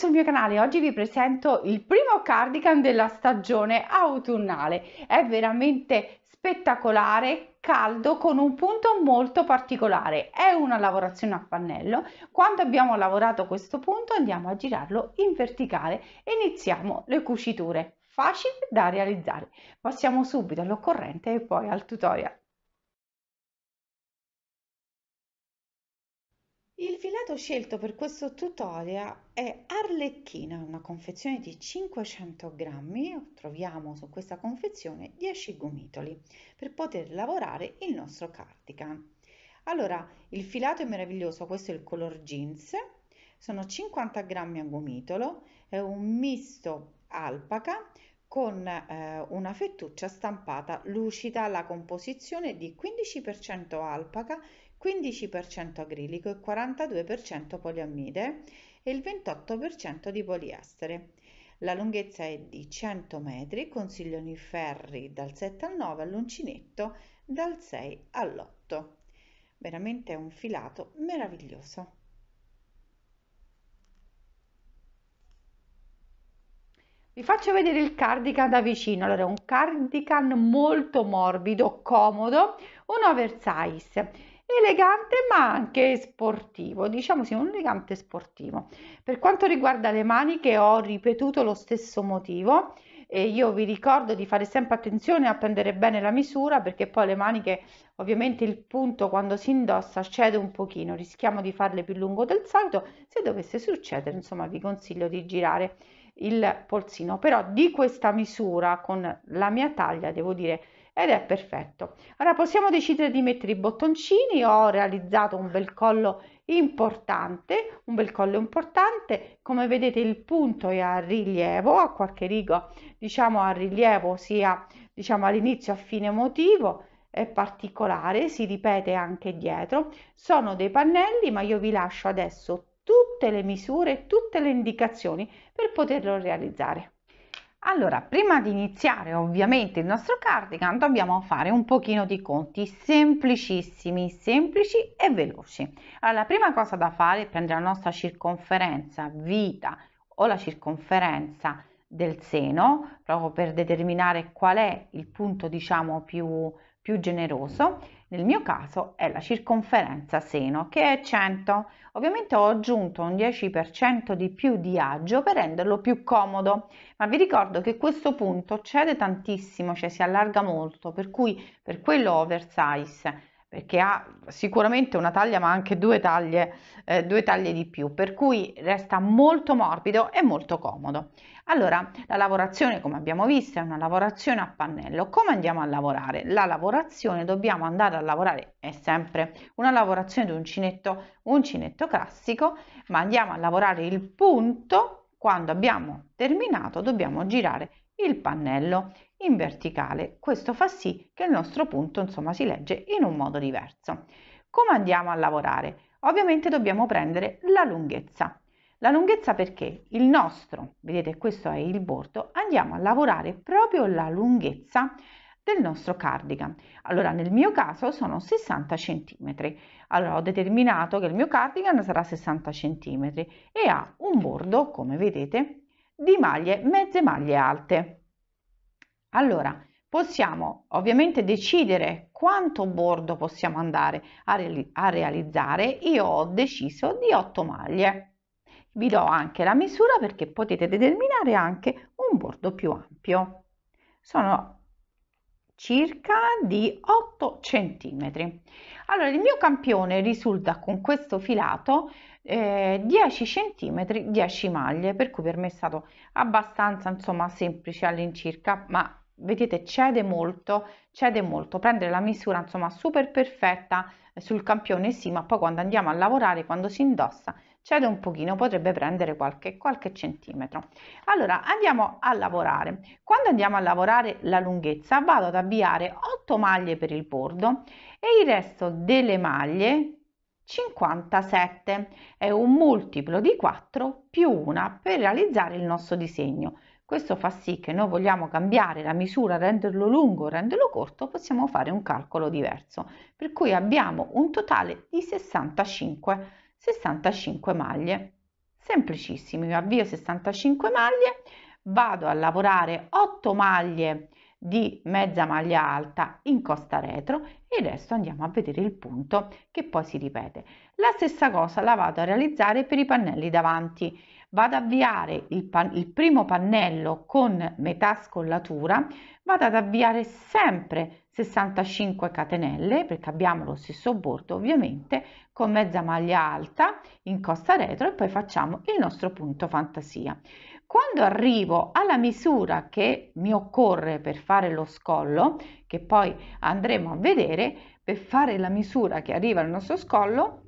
sul mio canale, oggi vi presento il primo cardigan della stagione autunnale, è veramente spettacolare, caldo con un punto molto particolare, è una lavorazione a pannello, quando abbiamo lavorato questo punto andiamo a girarlo in verticale e iniziamo le cuciture, facile da realizzare, passiamo subito all'occorrente e poi al tutorial. Il filato scelto per questo tutorial è Arlecchina, una confezione di 500 grammi, troviamo su questa confezione 10 gomitoli per poter lavorare il nostro cardigan. Allora, il filato è meraviglioso, questo è il color jeans, sono 50 grammi a gomitolo, è un misto alpaca con eh, una fettuccia stampata lucida, la composizione di 15% alpaca, 15% acrilico e 42% poliammide e il 28% di poliestere. La lunghezza è di 100 metri consigliano i ferri dal 7 al 9 all'uncinetto dal 6 all'8. Veramente un filato meraviglioso. Vi faccio vedere il cardigan da vicino. Allora, è un cardigan molto morbido, comodo, un oversize elegante ma anche sportivo, diciamo sì, un elegante sportivo. Per quanto riguarda le maniche ho ripetuto lo stesso motivo e io vi ricordo di fare sempre attenzione a prendere bene la misura perché poi le maniche ovviamente il punto quando si indossa cede un pochino, rischiamo di farle più lungo del solito, se dovesse succedere insomma vi consiglio di girare il polsino, però di questa misura con la mia taglia devo dire ed è perfetto ora possiamo decidere di mettere i bottoncini ho realizzato un bel collo importante un bel collo importante come vedete il punto è a rilievo a qualche rigo diciamo a rilievo sia diciamo all'inizio a fine motivo è particolare si ripete anche dietro sono dei pannelli ma io vi lascio adesso tutte le misure tutte le indicazioni per poterlo realizzare allora, prima di iniziare ovviamente il nostro cardigan dobbiamo fare un pochino di conti semplicissimi, semplici e veloci. Allora, la prima cosa da fare è prendere la nostra circonferenza vita o la circonferenza del seno, proprio per determinare qual è il punto diciamo più più generoso, nel mio caso è la circonferenza seno che è 100. Ovviamente ho aggiunto un 10% di più di agio per renderlo più comodo, ma vi ricordo che questo punto cede tantissimo, cioè si allarga molto, per cui per quello oversize perché ha sicuramente una taglia ma anche due taglie, eh, due taglie di più, per cui resta molto morbido e molto comodo. Allora, la lavorazione come abbiamo visto è una lavorazione a pannello. Come andiamo a lavorare? La lavorazione dobbiamo andare a lavorare, è sempre una lavorazione di uncinetto, uncinetto classico, ma andiamo a lavorare il punto, quando abbiamo terminato dobbiamo girare il pannello in verticale. Questo fa sì che il nostro punto insomma si legge in un modo diverso. Come andiamo a lavorare? Ovviamente dobbiamo prendere la lunghezza. La lunghezza perché il nostro, vedete questo è il bordo, andiamo a lavorare proprio la lunghezza del nostro cardigan. Allora nel mio caso sono 60 cm. Allora ho determinato che il mio cardigan sarà 60 cm e ha un bordo, come vedete, di maglie mezze maglie alte. Allora, possiamo ovviamente decidere quanto bordo possiamo andare a, re a realizzare. Io ho deciso di 8 maglie. Vi do anche la misura perché potete determinare anche un bordo più ampio. Sono circa di 8 centimetri. Allora, il mio campione risulta con questo filato eh, 10 centimetri, 10 maglie, per cui per me è stato abbastanza, insomma, semplice all'incirca, ma vedete cede molto, cede molto, prendere la misura insomma super perfetta eh, sul campione sì, ma poi quando andiamo a lavorare, quando si indossa, cede un pochino, potrebbe prendere qualche, qualche centimetro. Allora andiamo a lavorare. Quando andiamo a lavorare la lunghezza vado ad avviare 8 maglie per il bordo e il resto delle maglie 57 è un multiplo di 4 più una per realizzare il nostro disegno questo fa sì che noi vogliamo cambiare la misura, renderlo lungo, renderlo corto, possiamo fare un calcolo diverso. Per cui abbiamo un totale di 65, 65 maglie. Semplicissimi, avvio 65 maglie, vado a lavorare 8 maglie di mezza maglia alta in costa retro e adesso andiamo a vedere il punto che poi si ripete la stessa cosa la vado a realizzare per i pannelli davanti vado ad avviare il, pan il primo pannello con metà scollatura vado ad avviare sempre 65 catenelle perché abbiamo lo stesso bordo ovviamente con mezza maglia alta in costa retro e poi facciamo il nostro punto fantasia quando arrivo alla misura che mi occorre per fare lo scollo, che poi andremo a vedere, per fare la misura che arriva al nostro scollo,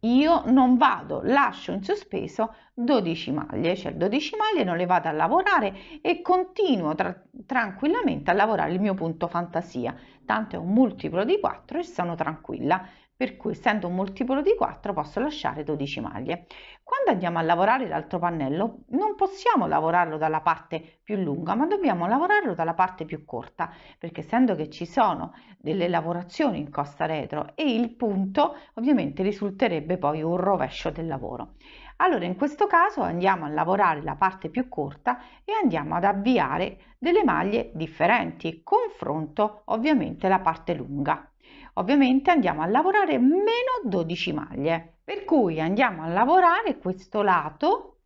io non vado, lascio in sospeso 12 maglie, cioè 12 maglie non le vado a lavorare e continuo tra tranquillamente a lavorare il mio punto fantasia, tanto è un multiplo di 4 e sono tranquilla per cui essendo un multiplo di 4 posso lasciare 12 maglie. Quando andiamo a lavorare l'altro pannello non possiamo lavorarlo dalla parte più lunga ma dobbiamo lavorarlo dalla parte più corta perché essendo che ci sono delle lavorazioni in costa retro e il punto ovviamente risulterebbe poi un rovescio del lavoro. Allora in questo caso andiamo a lavorare la parte più corta e andiamo ad avviare delle maglie differenti, confronto ovviamente la parte lunga ovviamente andiamo a lavorare meno 12 maglie per cui andiamo a lavorare questo lato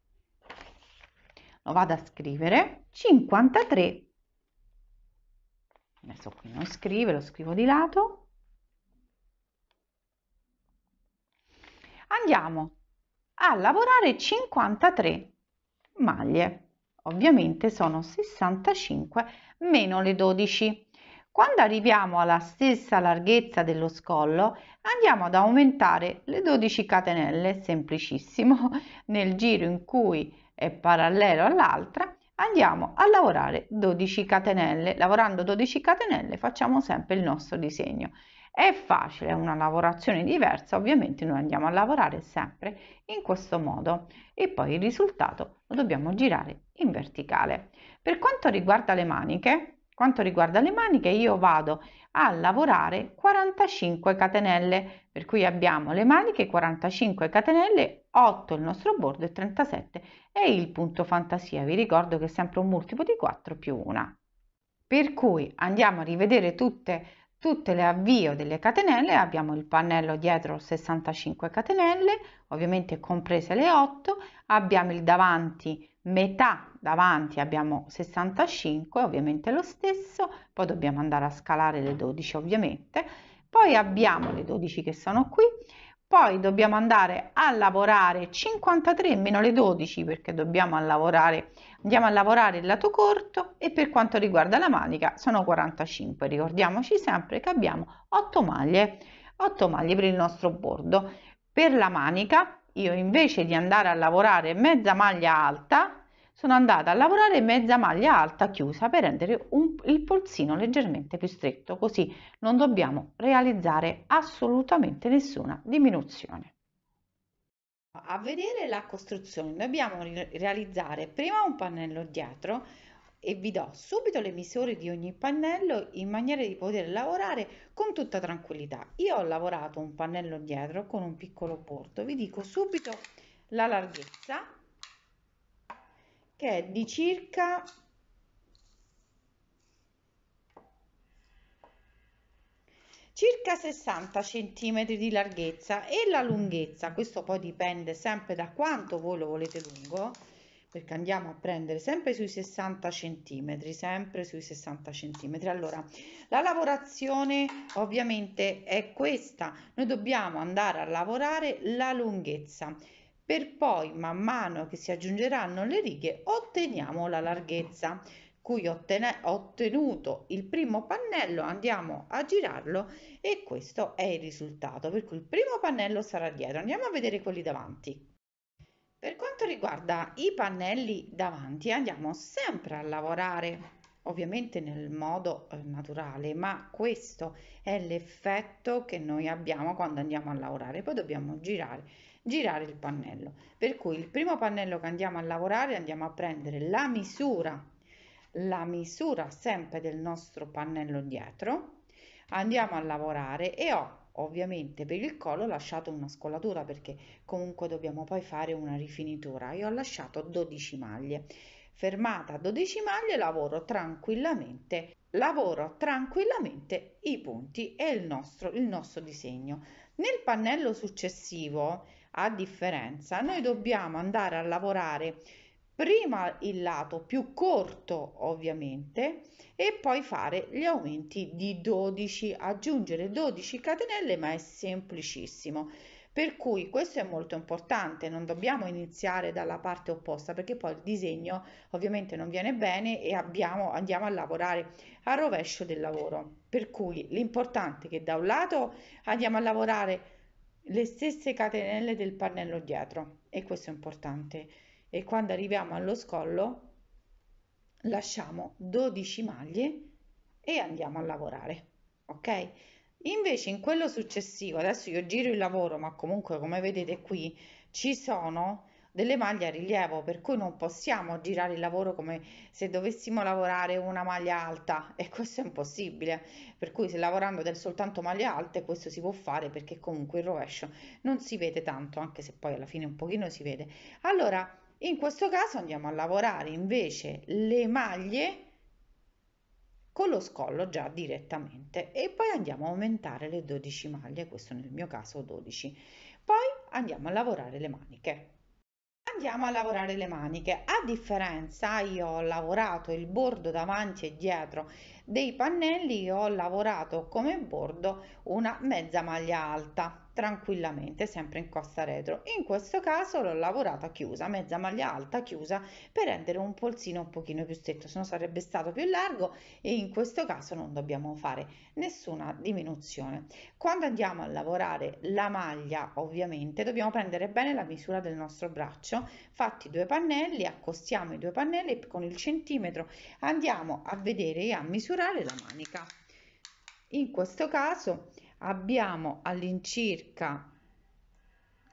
lo vado a scrivere 53 adesso qui non scrive lo scrivo di lato andiamo a lavorare 53 maglie ovviamente sono 65 meno le 12 quando arriviamo alla stessa larghezza dello scollo andiamo ad aumentare le 12 catenelle, semplicissimo, nel giro in cui è parallelo all'altra andiamo a lavorare 12 catenelle, lavorando 12 catenelle facciamo sempre il nostro disegno. È facile, è una lavorazione diversa, ovviamente noi andiamo a lavorare sempre in questo modo e poi il risultato lo dobbiamo girare in verticale. Per quanto riguarda le maniche, quanto riguarda le maniche io vado a lavorare 45 catenelle per cui abbiamo le maniche 45 catenelle 8 il nostro bordo e 37 e il punto fantasia vi ricordo che è sempre un multiplo di 4 più 1 per cui andiamo a rivedere tutte tutte le avvio delle catenelle abbiamo il pannello dietro 65 catenelle ovviamente comprese le 8 abbiamo il davanti metà davanti abbiamo 65 ovviamente lo stesso poi dobbiamo andare a scalare le 12 ovviamente poi abbiamo le 12 che sono qui poi dobbiamo andare a lavorare 53 meno le 12 perché dobbiamo a lavorare andiamo a lavorare il lato corto e per quanto riguarda la manica sono 45 ricordiamoci sempre che abbiamo 8 maglie 8 maglie per il nostro bordo per la manica io invece di andare a lavorare mezza maglia alta sono andata a lavorare mezza maglia alta chiusa per rendere un, il polsino leggermente più stretto così non dobbiamo realizzare assolutamente nessuna diminuzione a vedere la costruzione dobbiamo realizzare prima un pannello dietro e vi do subito le misure di ogni pannello in maniera di poter lavorare con tutta tranquillità. Io ho lavorato un pannello dietro con un piccolo porto, vi dico subito la larghezza che è di circa 60 centimetri di larghezza e la lunghezza, questo poi dipende sempre da quanto voi lo volete lungo, perché andiamo a prendere sempre sui 60 centimetri sempre sui 60 centimetri allora la lavorazione ovviamente è questa noi dobbiamo andare a lavorare la lunghezza per poi man mano che si aggiungeranno le righe otteniamo la larghezza cui ottenuto il primo pannello andiamo a girarlo e questo è il risultato per cui il primo pannello sarà dietro andiamo a vedere quelli davanti per quanto riguarda i pannelli davanti andiamo sempre a lavorare ovviamente nel modo eh, naturale ma questo è l'effetto che noi abbiamo quando andiamo a lavorare poi dobbiamo girare girare il pannello per cui il primo pannello che andiamo a lavorare andiamo a prendere la misura la misura sempre del nostro pannello dietro andiamo a lavorare e ho ovviamente per il collo ho lasciato una scollatura perché comunque dobbiamo poi fare una rifinitura io ho lasciato 12 maglie fermata a 12 maglie lavoro tranquillamente lavoro tranquillamente i punti e il nostro, il nostro disegno nel pannello successivo a differenza noi dobbiamo andare a lavorare prima il lato più corto ovviamente e poi fare gli aumenti di 12 aggiungere 12 catenelle ma è semplicissimo per cui questo è molto importante non dobbiamo iniziare dalla parte opposta perché poi il disegno ovviamente non viene bene e abbiamo, andiamo a lavorare al rovescio del lavoro per cui l'importante è che da un lato andiamo a lavorare le stesse catenelle del pannello dietro e questo è importante e quando arriviamo allo scollo lasciamo 12 maglie e andiamo a lavorare ok invece in quello successivo adesso io giro il lavoro ma comunque come vedete qui ci sono delle maglie a rilievo per cui non possiamo girare il lavoro come se dovessimo lavorare una maglia alta e questo è impossibile per cui se lavorando del soltanto maglie alte questo si può fare perché comunque il rovescio non si vede tanto anche se poi alla fine un pochino si vede allora in questo caso andiamo a lavorare invece le maglie con lo scollo già direttamente e poi andiamo a aumentare le 12 maglie, questo nel mio caso 12. Poi andiamo a lavorare le maniche. Andiamo a lavorare le maniche. A differenza io ho lavorato il bordo davanti e dietro dei pannelli, io ho lavorato come bordo una mezza maglia alta tranquillamente sempre in costa retro in questo caso l'ho lavorata chiusa mezza maglia alta chiusa per rendere un polsino un pochino più stretto se no sarebbe stato più largo e in questo caso non dobbiamo fare nessuna diminuzione quando andiamo a lavorare la maglia ovviamente dobbiamo prendere bene la misura del nostro braccio fatti due pannelli accostiamo i due pannelli con il centimetro andiamo a vedere e a misurare la manica in questo caso abbiamo all'incirca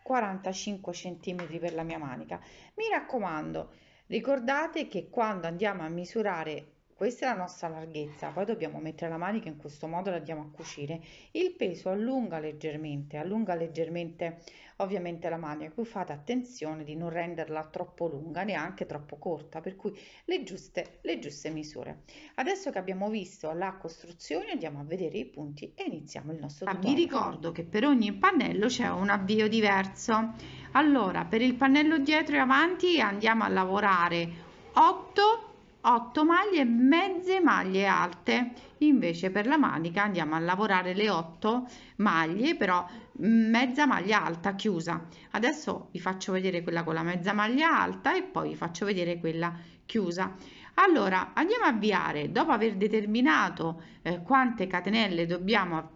45 centimetri per la mia manica mi raccomando ricordate che quando andiamo a misurare questa è la nostra larghezza poi dobbiamo mettere la manica in questo modo la andiamo a cucire il peso allunga leggermente allunga leggermente ovviamente la manica qui fate attenzione di non renderla troppo lunga neanche troppo corta per cui le giuste le giuste misure adesso che abbiamo visto la costruzione andiamo a vedere i punti e iniziamo il nostro ah, tutorial vi ricordo che per ogni pannello c'è un avvio diverso allora per il pannello dietro e avanti andiamo a lavorare 8 8 maglie mezze maglie alte invece per la manica andiamo a lavorare le 8 maglie però mezza maglia alta chiusa adesso vi faccio vedere quella con la mezza maglia alta e poi vi faccio vedere quella chiusa allora andiamo a avviare dopo aver determinato eh, quante catenelle dobbiamo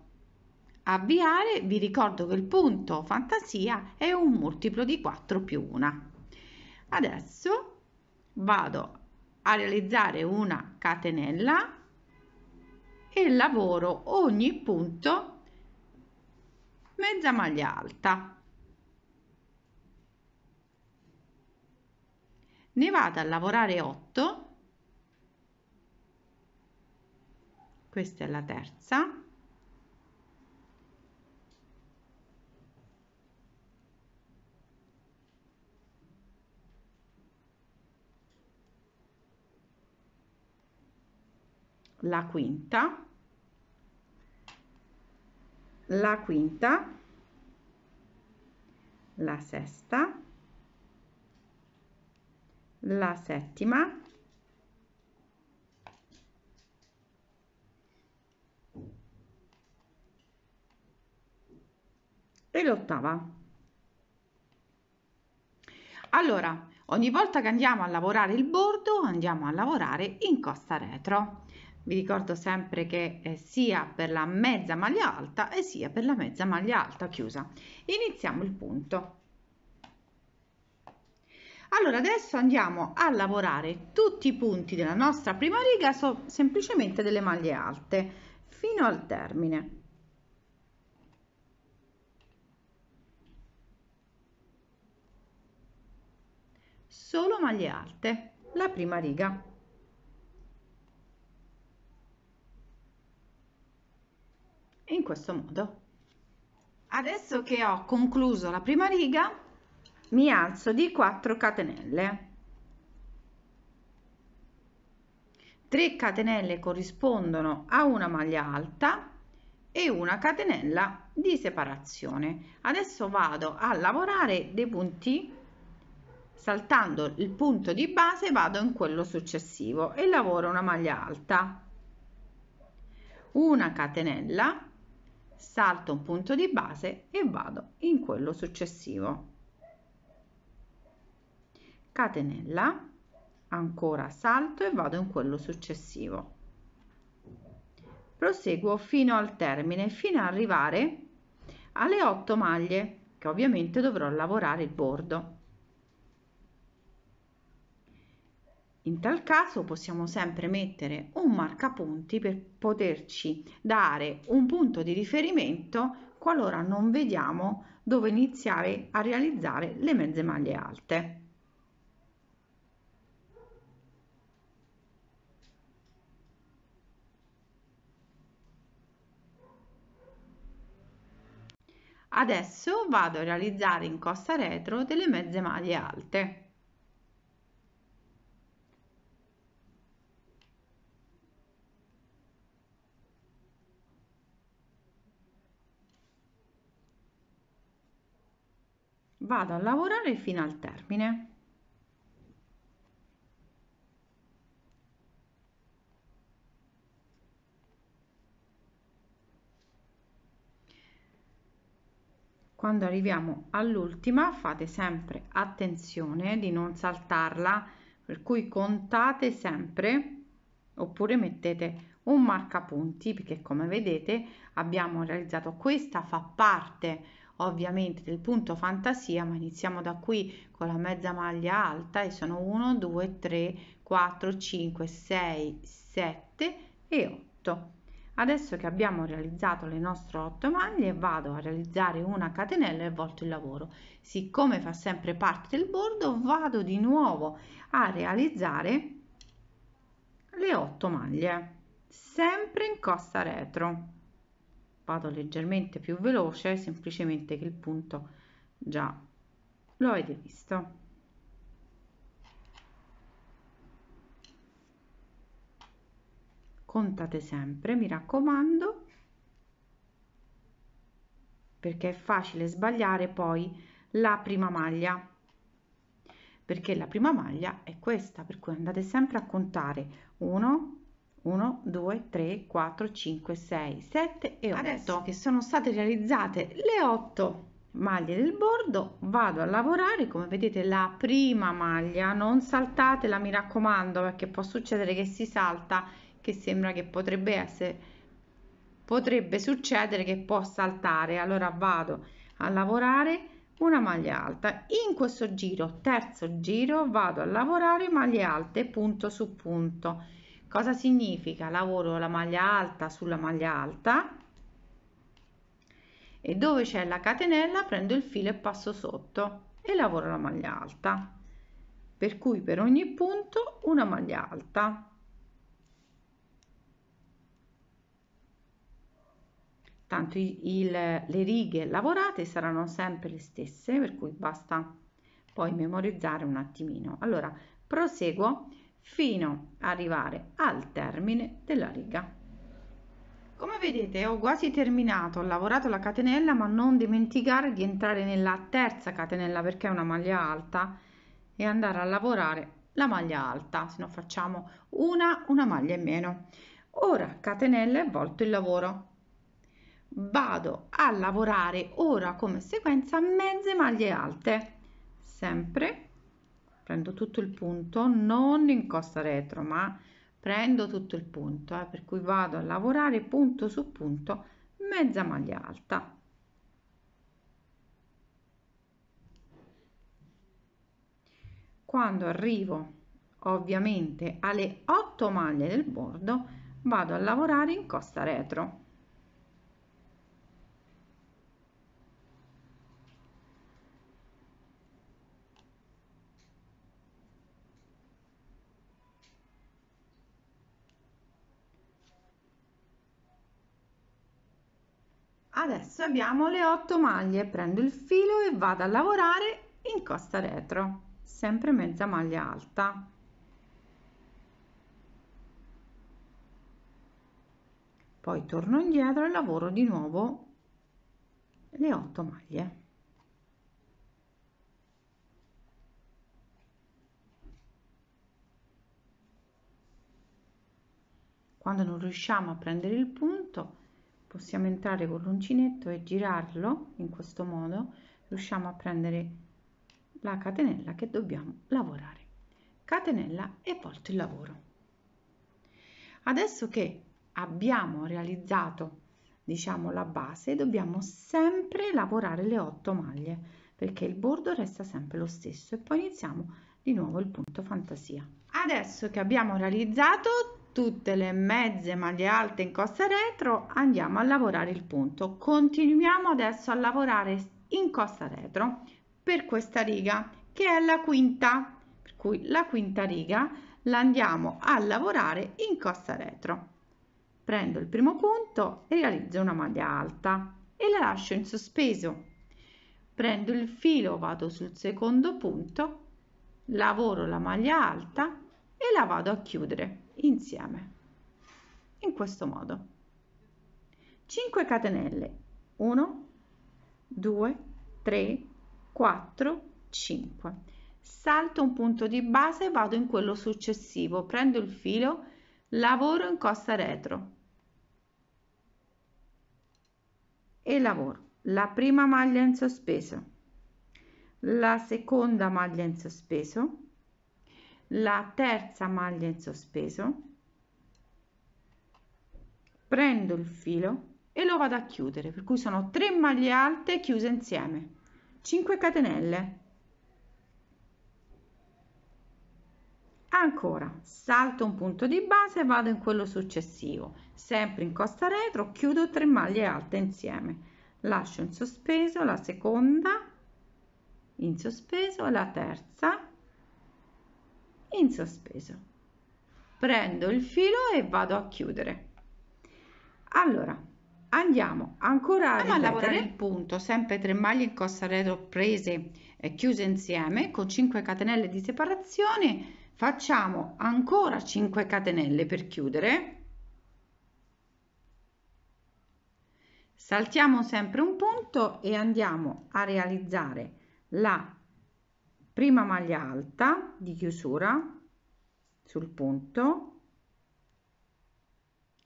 avviare vi ricordo che il punto fantasia è un multiplo di 4 più 1 adesso vado a realizzare una catenella e lavoro ogni punto mezza maglia alta ne vado a lavorare 8 questa è la terza la quinta, la quinta, la sesta, la settima, e l'ottava. Allora, ogni volta che andiamo a lavorare il bordo, andiamo a lavorare in costa retro vi ricordo sempre che eh, sia per la mezza maglia alta e sia per la mezza maglia alta chiusa iniziamo il punto allora adesso andiamo a lavorare tutti i punti della nostra prima riga sono semplicemente delle maglie alte fino al termine solo maglie alte la prima riga in questo modo. Adesso che ho concluso la prima riga, mi alzo di 4 catenelle. 3 catenelle corrispondono a una maglia alta e una catenella di separazione. Adesso vado a lavorare dei punti saltando il punto di base vado in quello successivo e lavoro una maglia alta una catenella salto un punto di base e vado in quello successivo catenella ancora salto e vado in quello successivo proseguo fino al termine fino ad arrivare alle 8 maglie che ovviamente dovrò lavorare il bordo In tal caso possiamo sempre mettere un marcapunti per poterci dare un punto di riferimento qualora non vediamo dove iniziare a realizzare le mezze maglie alte. Adesso vado a realizzare in costa retro delle mezze maglie alte. vado a lavorare fino al termine quando arriviamo all'ultima fate sempre attenzione di non saltarla per cui contate sempre oppure mettete un marca punti perché come vedete abbiamo realizzato questa fa parte ovviamente del punto fantasia, ma iniziamo da qui con la mezza maglia alta e sono 1, 2, 3, 4, 5, 6, 7 e 8. Adesso che abbiamo realizzato le nostre 8 maglie vado a realizzare una catenella e volto il lavoro. Siccome fa sempre parte del bordo vado di nuovo a realizzare le 8 maglie sempre in costa retro vado leggermente più veloce semplicemente che il punto già lo avete visto contate sempre mi raccomando perché è facile sbagliare poi la prima maglia perché la prima maglia è questa per cui andate sempre a contare 1 1, 2, 3, 4, 5, 6, 7 e 8. Adesso che sono state realizzate le 8 maglie del bordo vado a lavorare come vedete la prima maglia non saltatela mi raccomando perché può succedere che si salta che sembra che potrebbe essere potrebbe succedere che può saltare allora vado a lavorare una maglia alta in questo giro terzo giro vado a lavorare maglie alte punto su punto Cosa significa? Lavoro la maglia alta sulla maglia alta e dove c'è la catenella prendo il filo e passo sotto e lavoro la maglia alta. Per cui per ogni punto una maglia alta. tanto il, le righe lavorate saranno sempre le stesse per cui basta poi memorizzare un attimino allora proseguo fino ad arrivare al termine della riga come vedete ho quasi terminato ho lavorato la catenella ma non dimenticare di entrare nella terza catenella perché è una maglia alta e andare a lavorare la maglia alta se no facciamo una una maglia in meno ora catenella e volto il lavoro vado a lavorare ora come sequenza mezze maglie alte sempre prendo tutto il punto non in costa retro ma prendo tutto il punto eh, per cui vado a lavorare punto su punto mezza maglia alta quando arrivo ovviamente alle 8 maglie del bordo vado a lavorare in costa retro adesso abbiamo le otto maglie prendo il filo e vado a lavorare in costa retro sempre mezza maglia alta poi torno indietro e lavoro di nuovo le otto maglie quando non riusciamo a prendere il punto possiamo entrare con l'uncinetto e girarlo in questo modo riusciamo a prendere la catenella che dobbiamo lavorare catenella e volto il lavoro adesso che abbiamo realizzato diciamo la base dobbiamo sempre lavorare le otto maglie perché il bordo resta sempre lo stesso e poi iniziamo di nuovo il punto fantasia adesso che abbiamo realizzato tutte le mezze maglie alte in costa retro andiamo a lavorare il punto continuiamo adesso a lavorare in costa retro per questa riga che è la quinta per cui la quinta riga la andiamo a lavorare in costa retro prendo il primo punto e realizzo una maglia alta e la lascio in sospeso prendo il filo vado sul secondo punto lavoro la maglia alta e la vado a chiudere insieme. In questo modo. 5 catenelle. 1, 2, 3, 4, 5. Salto un punto di base vado in quello successivo. Prendo il filo, lavoro in costa retro. E lavoro la prima maglia in sospeso, la seconda maglia in sospeso, la terza maglia in sospeso prendo il filo e lo vado a chiudere per cui sono 3 maglie alte chiuse insieme 5 catenelle ancora salto un punto di base vado in quello successivo sempre in costa retro chiudo 3 maglie alte insieme lascio in sospeso la seconda in sospeso la terza in sospeso prendo il filo e vado a chiudere allora andiamo ancora andiamo a, lavorare il punto sempre 3 maglie in costa retro prese e eh, chiuse insieme con 5 catenelle di separazione facciamo ancora 5 catenelle per chiudere saltiamo sempre un punto e andiamo a realizzare la prima maglia alta di chiusura sul punto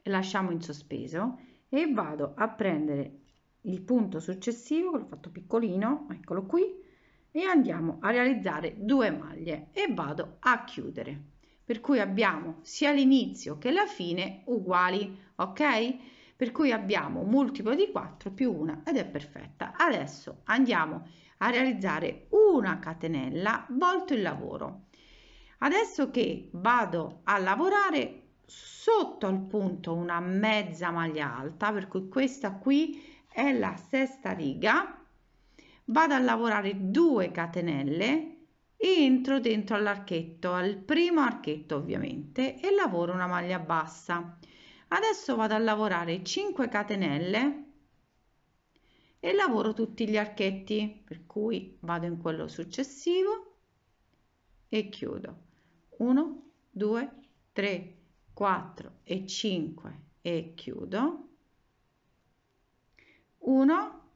lasciamo in sospeso e vado a prendere il punto successivo l'ho fatto piccolino eccolo qui e andiamo a realizzare due maglie e vado a chiudere per cui abbiamo sia l'inizio che la fine uguali ok per cui abbiamo un multiplo di 4 più una ed è perfetta adesso andiamo a a realizzare una catenella volto il lavoro. Adesso che vado a lavorare sotto al punto una mezza maglia alta, per cui questa qui è la sesta riga, vado a lavorare 2 catenelle entro dentro all'archetto, al primo archetto ovviamente, e lavoro una maglia bassa. Adesso vado a lavorare 5 catenelle e lavoro tutti gli archetti per cui vado in quello successivo e chiudo 1 2 3 4 e 5 e chiudo 1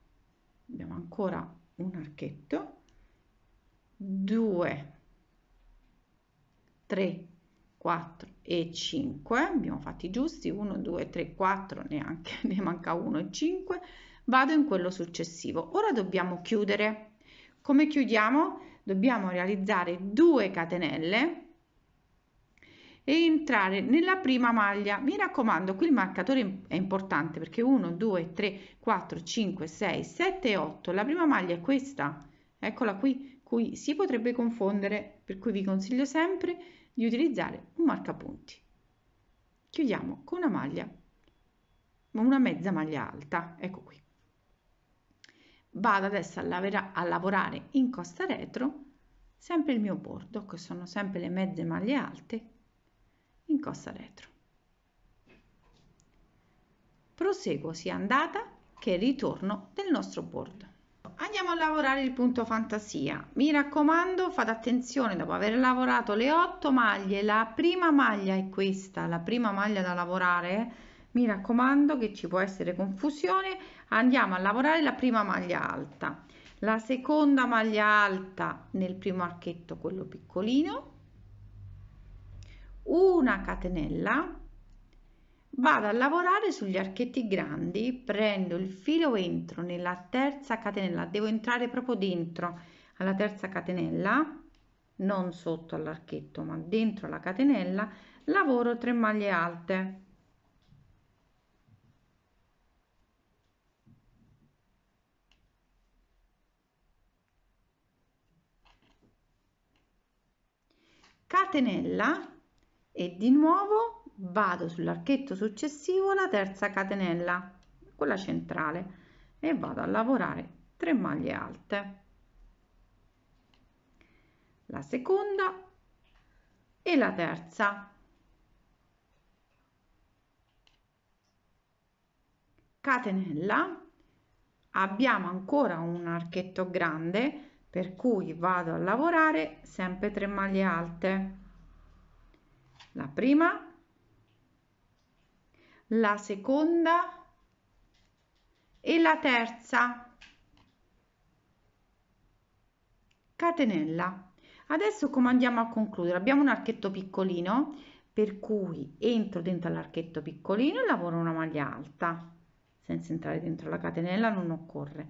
abbiamo ancora un archetto 2 3 4 e 5 abbiamo fatti giusti 1 2 3 4 neanche ne manca 1 e 5 vado in quello successivo. Ora dobbiamo chiudere. Come chiudiamo? Dobbiamo realizzare due catenelle e entrare nella prima maglia. Mi raccomando, qui il marcatore è importante perché 1, 2, 3, 4, 5, 6, 7 8. La prima maglia è questa, eccola qui, cui si potrebbe confondere, per cui vi consiglio sempre di utilizzare un marcapunti. Chiudiamo con una maglia, una mezza maglia alta, ecco qui vado adesso a, lavera, a lavorare in costa retro sempre il mio bordo che sono sempre le mezze maglie alte in costa retro proseguo sia andata che ritorno del nostro bordo andiamo a lavorare il punto fantasia mi raccomando fate attenzione dopo aver lavorato le otto maglie la prima maglia è questa la prima maglia da lavorare mi raccomando che ci può essere confusione andiamo a lavorare la prima maglia alta la seconda maglia alta nel primo archetto quello piccolino una catenella vado a lavorare sugli archetti grandi prendo il filo entro nella terza catenella devo entrare proprio dentro alla terza catenella non sotto all'archetto ma dentro la catenella lavoro 3 maglie alte catenella e di nuovo vado sull'archetto successivo la terza catenella quella centrale e vado a lavorare 3 maglie alte la seconda e la terza catenella abbiamo ancora un archetto grande per cui vado a lavorare sempre 3 maglie alte la prima la seconda e la terza catenella adesso come andiamo a concludere abbiamo un archetto piccolino per cui entro dentro l'archetto piccolino e lavoro una maglia alta senza entrare dentro la catenella non occorre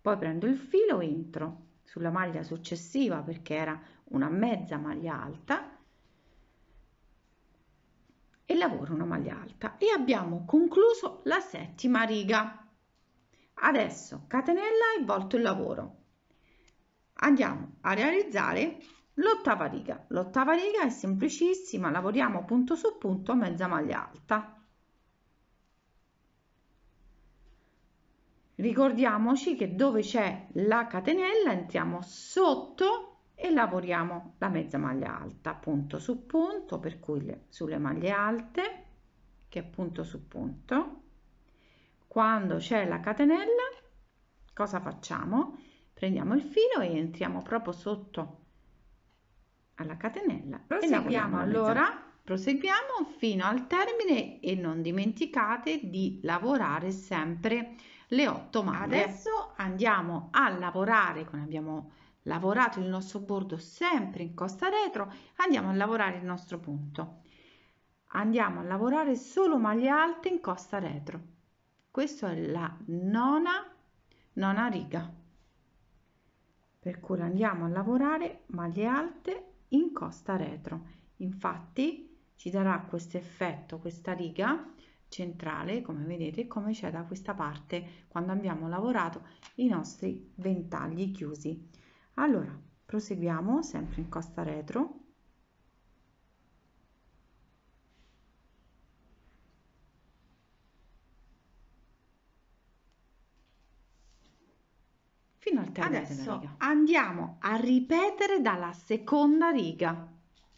poi prendo il filo entro sulla maglia successiva perché era una mezza maglia alta e lavoro una maglia alta e abbiamo concluso la settima riga adesso catenella e volto il lavoro andiamo a realizzare l'ottava riga l'ottava riga è semplicissima lavoriamo punto su punto mezza maglia alta ricordiamoci che dove c'è la catenella entriamo sotto e lavoriamo la mezza maglia alta punto su punto per cui le, sulle maglie alte che è punto su punto quando c'è la catenella cosa facciamo prendiamo il filo e entriamo proprio sotto alla catenella proseguiamo allora proseguiamo fino al termine e non dimenticate di lavorare sempre le 8 maglie. Adesso andiamo a lavorare come abbiamo lavorato il nostro bordo sempre in costa retro, andiamo a lavorare il nostro punto. Andiamo a lavorare solo maglie alte in costa retro. Questa è la nona, nona riga. Per cui andiamo a lavorare maglie alte in costa retro. Infatti ci darà questo effetto, questa riga centrale come vedete come c'è da questa parte quando abbiamo lavorato i nostri ventagli chiusi allora proseguiamo sempre in costa retro fino al termine adesso andiamo a ripetere dalla seconda riga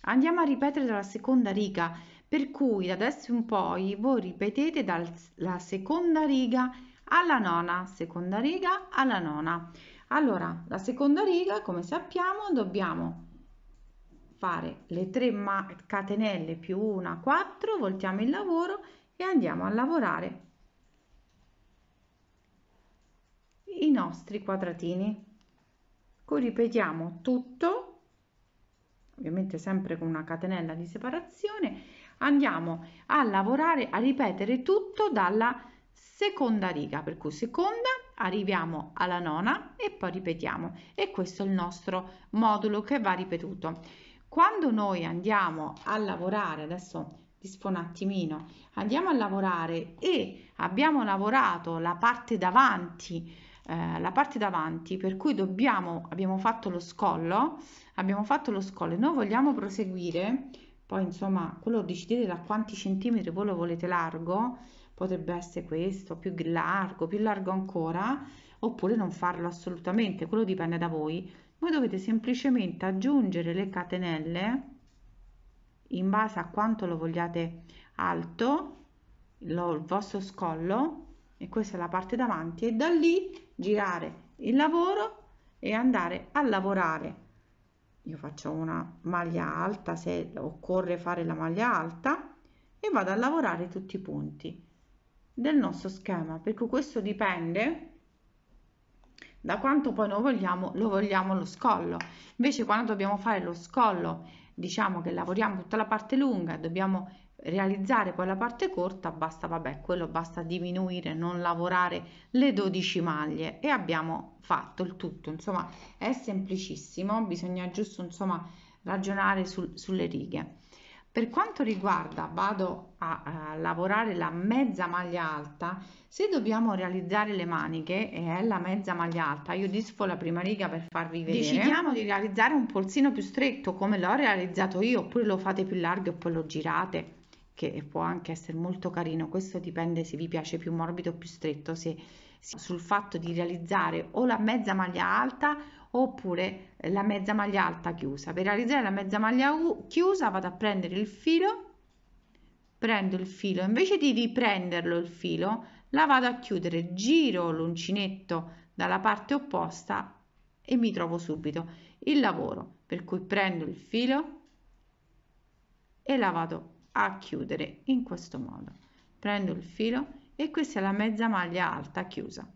andiamo a ripetere dalla seconda riga per cui da adesso in poi voi ripetete dalla seconda riga alla nona, seconda riga alla nona. Allora, la seconda riga, come sappiamo, dobbiamo fare le 3 catenelle più una, 4, voltiamo il lavoro e andiamo a lavorare i nostri quadratini. Poi ripetiamo tutto, ovviamente sempre con una catenella di separazione, andiamo a lavorare, a ripetere tutto dalla seconda riga, per cui seconda arriviamo alla nona e poi ripetiamo e questo è il nostro modulo che va ripetuto. Quando noi andiamo a lavorare, adesso dispo un attimino, andiamo a lavorare e abbiamo lavorato la parte davanti eh, la parte davanti per cui dobbiamo abbiamo fatto lo scollo abbiamo fatto lo scollo e noi vogliamo proseguire poi insomma quello decidete da quanti centimetri voi lo volete largo potrebbe essere questo più largo più largo ancora oppure non farlo assolutamente quello dipende da voi voi dovete semplicemente aggiungere le catenelle in base a quanto lo vogliate alto lo, il vostro scollo e questa è la parte davanti e da lì girare il lavoro e andare a lavorare io faccio una maglia alta se occorre fare la maglia alta e vado a lavorare tutti i punti del nostro schema perché questo dipende da quanto poi noi vogliamo lo vogliamo lo scollo invece quando dobbiamo fare lo scollo diciamo che lavoriamo tutta la parte lunga dobbiamo realizzare poi la parte corta basta vabbè quello basta diminuire non lavorare le 12 maglie e abbiamo fatto il tutto insomma è semplicissimo bisogna giusto insomma ragionare sul, sulle righe per quanto riguarda vado a, a lavorare la mezza maglia alta se dobbiamo realizzare le maniche e è la mezza maglia alta io disfo la prima riga per farvi vedere decidiamo di realizzare un polsino più stretto come l'ho realizzato io oppure lo fate più largo e poi lo girate che può anche essere molto carino, questo dipende se vi piace più morbido o più stretto, se, sul fatto di realizzare o la mezza maglia alta oppure la mezza maglia alta chiusa. Per realizzare la mezza maglia chiusa vado a prendere il filo, prendo il filo, invece di riprenderlo il filo la vado a chiudere, giro l'uncinetto dalla parte opposta e mi trovo subito il lavoro, per cui prendo il filo e la vado a chiudere in questo modo prendo il filo e questa è la mezza maglia alta chiusa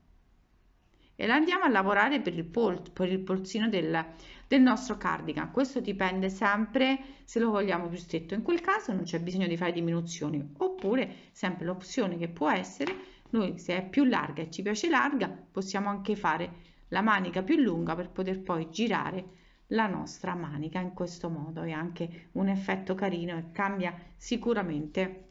e la andiamo a lavorare per il, pol per il polsino del, del nostro cardigan questo dipende sempre se lo vogliamo più stretto in quel caso non c'è bisogno di fare diminuzioni oppure sempre l'opzione che può essere noi se è più larga e ci piace larga possiamo anche fare la manica più lunga per poter poi girare la nostra manica in questo modo è anche un effetto carino e cambia sicuramente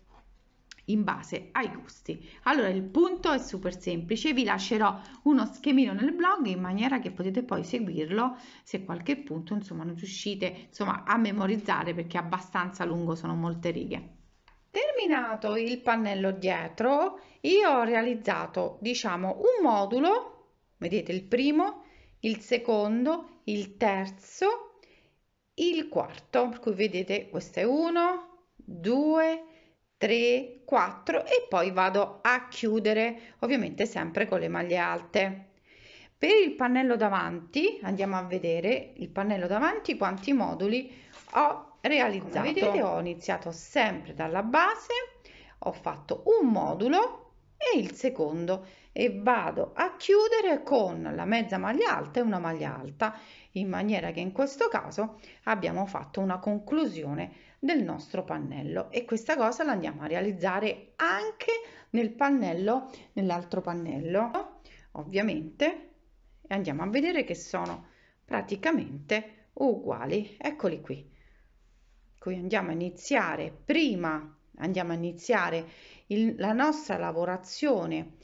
in base ai gusti allora il punto è super semplice vi lascerò uno schemino nel blog in maniera che potete poi seguirlo se qualche punto insomma non riuscite insomma a memorizzare perché è abbastanza lungo sono molte righe terminato il pannello dietro io ho realizzato diciamo un modulo vedete il primo il secondo il terzo, il quarto, per cui vedete questo è 1, 2, 3, 4 e poi vado a chiudere ovviamente sempre con le maglie alte. Per il pannello davanti andiamo a vedere il pannello davanti quanti moduli ho realizzato. Come vedete ho iniziato sempre dalla base, ho fatto un modulo e il secondo e vado a chiudere con la mezza maglia alta e una maglia alta in maniera che in questo caso abbiamo fatto una conclusione del nostro pannello e questa cosa la andiamo a realizzare anche nel pannello nell'altro pannello ovviamente e andiamo a vedere che sono praticamente uguali eccoli qui qui andiamo a iniziare prima andiamo a iniziare il, la nostra lavorazione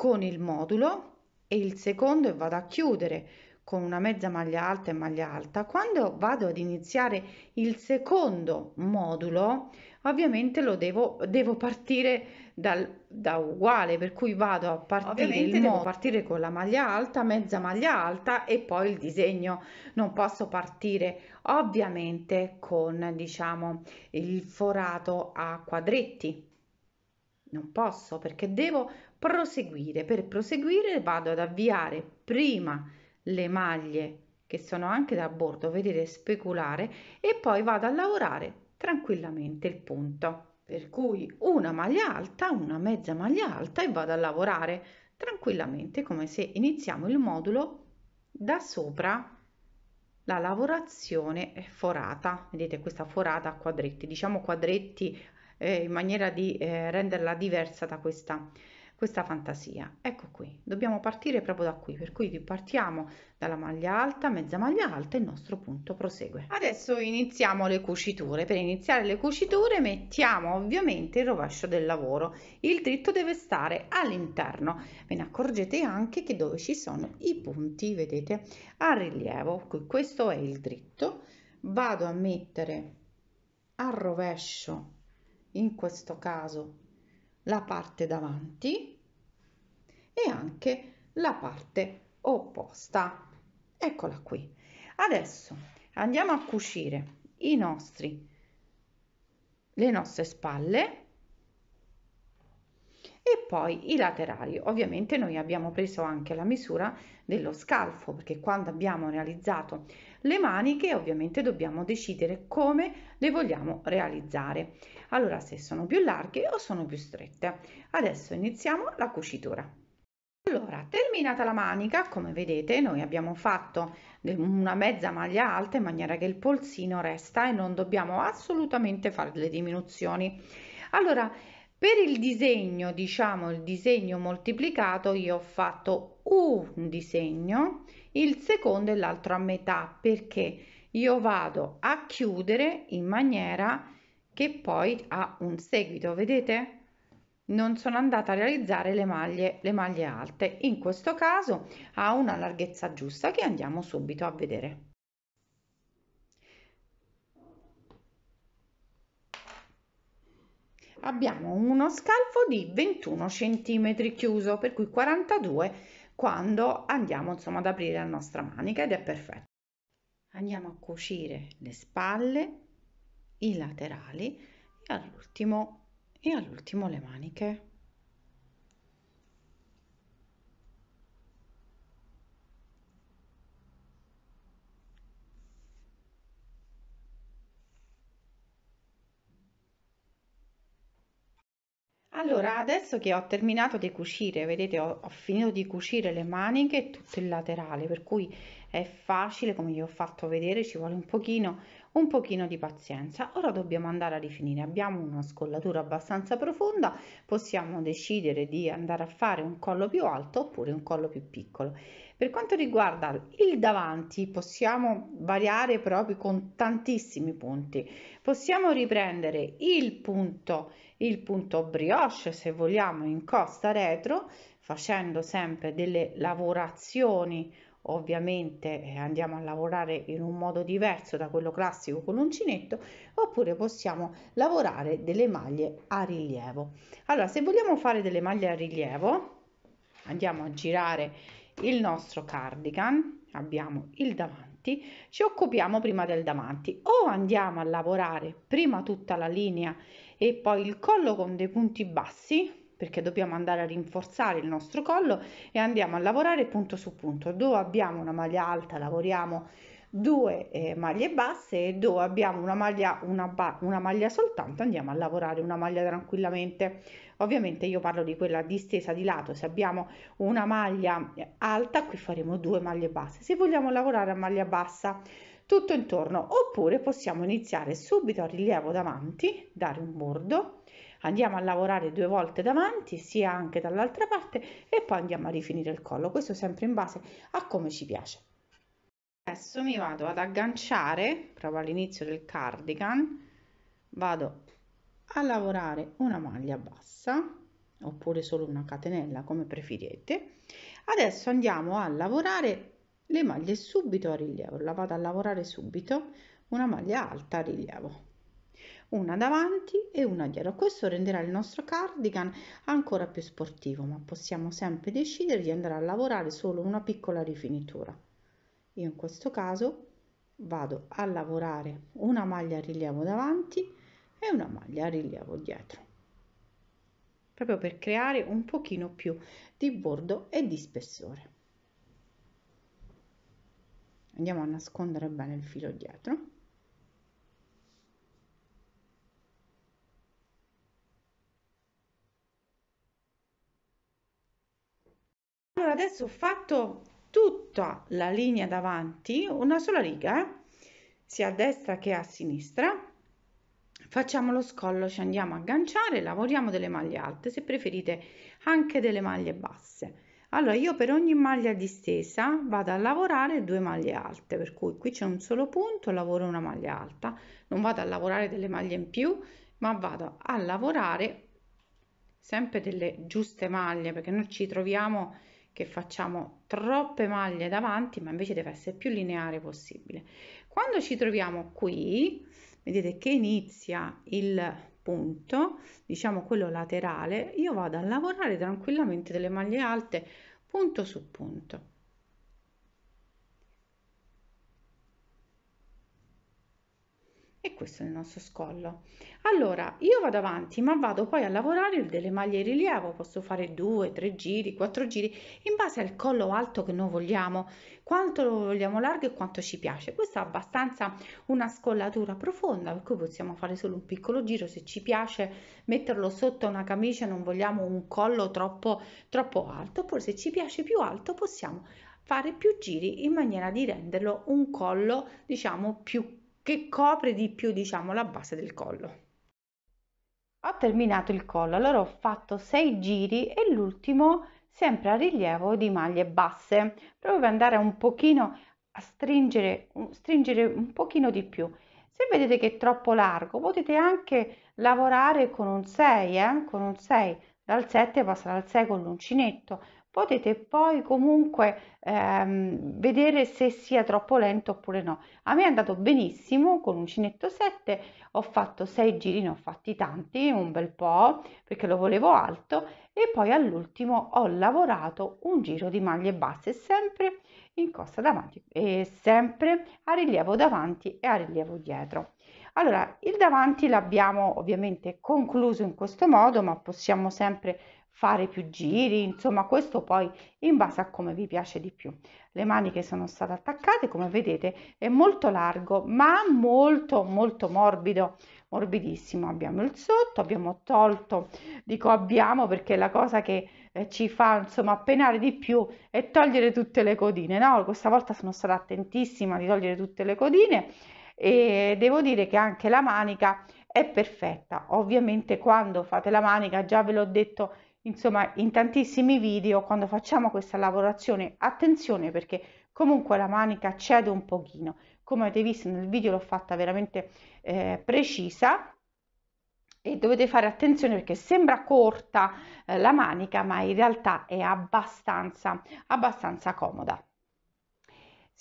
con il modulo e il secondo e vado a chiudere con una mezza maglia alta e maglia alta quando vado ad iniziare il secondo modulo ovviamente lo devo, devo partire dal, da uguale per cui vado a partire, partire con la maglia alta mezza maglia alta e poi il disegno non posso partire ovviamente con diciamo il forato a quadretti non posso perché devo proseguire. Per proseguire vado ad avviare prima le maglie che sono anche da bordo, vedete, speculare e poi vado a lavorare tranquillamente il punto. Per cui una maglia alta, una mezza maglia alta e vado a lavorare tranquillamente come se iniziamo il modulo da sopra la lavorazione forata. Vedete questa forata a quadretti, diciamo quadretti eh, in maniera di eh, renderla diversa da questa questa fantasia. Ecco qui, dobbiamo partire proprio da qui, per cui partiamo dalla maglia alta, mezza maglia alta il nostro punto prosegue. Adesso iniziamo le cuciture. Per iniziare le cuciture mettiamo ovviamente il rovescio del lavoro. Il dritto deve stare all'interno. Ve ne accorgete anche che dove ci sono i punti, vedete, a rilievo. Questo è il dritto. Vado a mettere al rovescio, in questo caso, la parte davanti e anche la parte opposta eccola qui adesso andiamo a cucire i nostri le nostre spalle e poi i laterali ovviamente noi abbiamo preso anche la misura dello scalfo perché quando abbiamo realizzato le maniche ovviamente dobbiamo decidere come le vogliamo realizzare allora se sono più larghe o sono più strette adesso iniziamo la cucitura allora, terminata la manica, come vedete, noi abbiamo fatto una mezza maglia alta in maniera che il polsino resta e non dobbiamo assolutamente fare delle diminuzioni. Allora, per il disegno, diciamo il disegno moltiplicato, io ho fatto un disegno il secondo e l'altro a metà perché io vado a chiudere in maniera che poi ha un seguito vedete non sono andata a realizzare le maglie le maglie alte in questo caso ha una larghezza giusta che andiamo subito a vedere abbiamo uno scalfo di 21 centimetri chiuso per cui 42 quando andiamo insomma ad aprire la nostra manica ed è perfetto. Andiamo a cucire le spalle, i laterali e all'ultimo, e all'ultimo le maniche. Allora, adesso che ho terminato di cucire, vedete, ho, ho finito di cucire le maniche e tutto il laterale, per cui è facile, come vi ho fatto vedere, ci vuole un pochino, un pochino di pazienza. Ora dobbiamo andare a rifinire, abbiamo una scollatura abbastanza profonda, possiamo decidere di andare a fare un collo più alto oppure un collo più piccolo. Per quanto riguarda il davanti, possiamo variare proprio con tantissimi punti. Possiamo riprendere il punto il punto brioche se vogliamo in costa retro facendo sempre delle lavorazioni ovviamente eh, andiamo a lavorare in un modo diverso da quello classico con l'uncinetto oppure possiamo lavorare delle maglie a rilievo allora se vogliamo fare delle maglie a rilievo andiamo a girare il nostro cardigan abbiamo il davanti ci occupiamo prima del davanti o andiamo a lavorare prima tutta la linea e poi il collo con dei punti bassi perché dobbiamo andare a rinforzare il nostro collo e andiamo a lavorare punto su punto dove abbiamo una maglia alta lavoriamo due eh, maglie basse e dove abbiamo una maglia, una, una maglia soltanto andiamo a lavorare una maglia tranquillamente ovviamente io parlo di quella distesa di lato se abbiamo una maglia alta qui faremo due maglie basse se vogliamo lavorare a maglia bassa tutto intorno oppure possiamo iniziare subito a rilievo davanti dare un bordo andiamo a lavorare due volte davanti sia anche dall'altra parte e poi andiamo a rifinire il collo questo sempre in base a come ci piace adesso mi vado ad agganciare proprio all'inizio del cardigan vado a lavorare una maglia bassa oppure solo una catenella come preferite adesso andiamo a lavorare le maglie subito a rilievo la vado a lavorare subito una maglia alta a rilievo una davanti e una dietro questo renderà il nostro cardigan ancora più sportivo ma possiamo sempre decidere di andare a lavorare solo una piccola rifinitura io in questo caso vado a lavorare una maglia a rilievo davanti e una maglia a rilievo dietro proprio per creare un pochino più di bordo e di spessore andiamo a nascondere bene il filo dietro allora adesso ho fatto tutta la linea davanti una sola riga sia a destra che a sinistra facciamo lo scollo ci andiamo a agganciare lavoriamo delle maglie alte se preferite anche delle maglie basse allora io per ogni maglia distesa vado a lavorare due maglie alte per cui qui c'è un solo punto lavoro una maglia alta non vado a lavorare delle maglie in più ma vado a lavorare sempre delle giuste maglie perché noi ci troviamo che facciamo troppe maglie davanti ma invece deve essere più lineare possibile quando ci troviamo qui vedete che inizia il punto, diciamo quello laterale, io vado a lavorare tranquillamente delle maglie alte punto su punto. e questo è il nostro scollo allora io vado avanti ma vado poi a lavorare delle maglie rilievo posso fare due tre giri quattro giri in base al collo alto che noi vogliamo quanto lo vogliamo largo e quanto ci piace questa è abbastanza una scollatura profonda per cui possiamo fare solo un piccolo giro se ci piace metterlo sotto una camicia non vogliamo un collo troppo troppo alto oppure se ci piace più alto possiamo fare più giri in maniera di renderlo un collo diciamo più che copre di più, diciamo, la base del collo. Ho terminato il collo, allora ho fatto sei giri e l'ultimo sempre a rilievo di maglie basse, proprio per andare un pochino a stringere, stringere un pochino di più. Se vedete che è troppo largo, potete anche lavorare con un 6, eh? con un 6, dal 7 passare al 6 con l'uncinetto, potete poi comunque ehm, vedere se sia troppo lento oppure no. A me è andato benissimo con uncinetto 7, ho fatto 6 giri, ne ho fatti tanti, un bel po', perché lo volevo alto e poi all'ultimo ho lavorato un giro di maglie basse sempre in costa davanti e sempre a rilievo davanti e a rilievo dietro. Allora, il davanti l'abbiamo ovviamente concluso in questo modo, ma possiamo sempre fare più giri, insomma questo poi in base a come vi piace di più. Le maniche sono state attaccate, come vedete è molto largo ma molto molto morbido, morbidissimo. Abbiamo il sotto, abbiamo tolto, dico abbiamo perché la cosa che eh, ci fa insomma penare di più è togliere tutte le codine, no? Questa volta sono stata attentissima di togliere tutte le codine e devo dire che anche la manica è perfetta ovviamente quando fate la manica già ve l'ho detto insomma in tantissimi video quando facciamo questa lavorazione attenzione perché comunque la manica cede un pochino come avete visto nel video l'ho fatta veramente eh, precisa e dovete fare attenzione perché sembra corta eh, la manica ma in realtà è abbastanza abbastanza comoda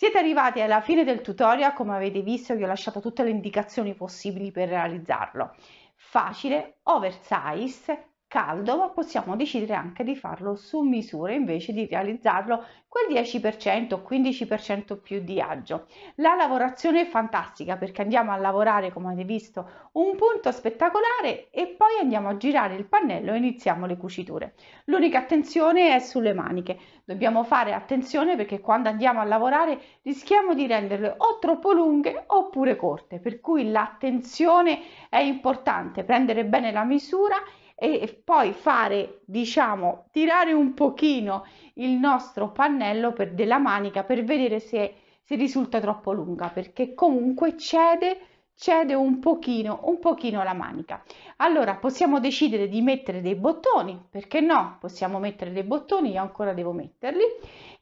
siete arrivati alla fine del tutorial, come avete visto vi ho lasciato tutte le indicazioni possibili per realizzarlo. Facile, oversize caldo, ma possiamo decidere anche di farlo su misura invece di realizzarlo quel 10% o 15% più di agio. La lavorazione è fantastica perché andiamo a lavorare, come avete visto, un punto spettacolare e poi andiamo a girare il pannello e iniziamo le cuciture. L'unica attenzione è sulle maniche. Dobbiamo fare attenzione perché quando andiamo a lavorare rischiamo di renderle o troppo lunghe oppure corte, per cui l'attenzione è importante, prendere bene la misura e poi fare diciamo tirare un pochino il nostro pannello per, della manica per vedere se, se risulta troppo lunga perché comunque cede cede un pochino, un pochino la manica. Allora possiamo decidere di mettere dei bottoni, perché no? Possiamo mettere dei bottoni, io ancora devo metterli.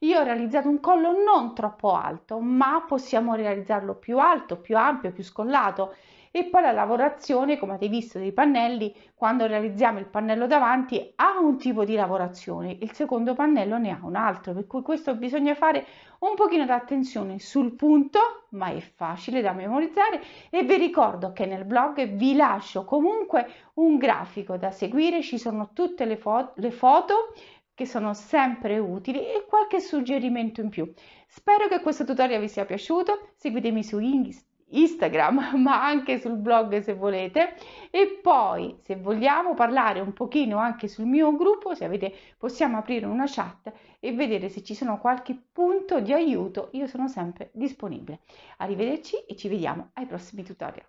Io ho realizzato un collo non troppo alto, ma possiamo realizzarlo più alto, più ampio, più scollato e poi la lavorazione, come avete visto dei pannelli, quando realizziamo il pannello davanti ha un tipo di lavorazione, il secondo pannello ne ha un altro, per cui questo bisogna fare un pochino d'attenzione sul punto, ma è facile da memorizzare e vi ricordo che nel blog vi lascio comunque un grafico da seguire, ci sono tutte le, fo le foto che sono sempre utili e qualche suggerimento in più. Spero che questo tutorial vi sia piaciuto, seguitemi su Instagram Instagram, ma anche sul blog se volete. E poi, se vogliamo parlare un pochino anche sul mio gruppo, se avete, possiamo aprire una chat e vedere se ci sono qualche punto di aiuto. Io sono sempre disponibile. Arrivederci e ci vediamo ai prossimi tutorial.